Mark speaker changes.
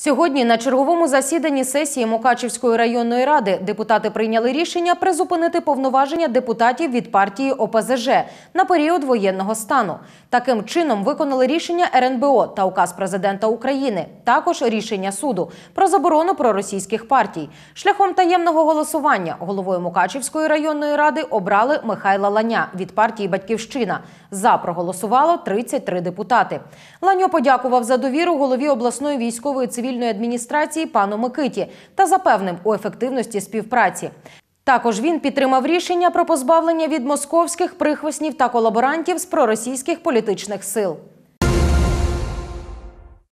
Speaker 1: Сьогодні на черговому засіданні сесії Мукачівської районної ради депутати прийняли рішення призупинити повноваження депутатів від партії ОПЗЖ на період воєнного стану. Таким чином виконали рішення РНБО та указ президента України, також рішення суду про заборону проросійських партій. Шляхом таємного голосування головою Мукачівської районної ради обрали Михайла Ланя від партії Батьківщина. За проголосувало 33 депутати. Ланьо подякував за довіру голові обласної військової цивільної цивільної адміністрації пану Микиті та запевнив у ефективності співпраці. Також він підтримав рішення про позбавлення від московських прихвостнів та колаборантів з проросійських політичних сил.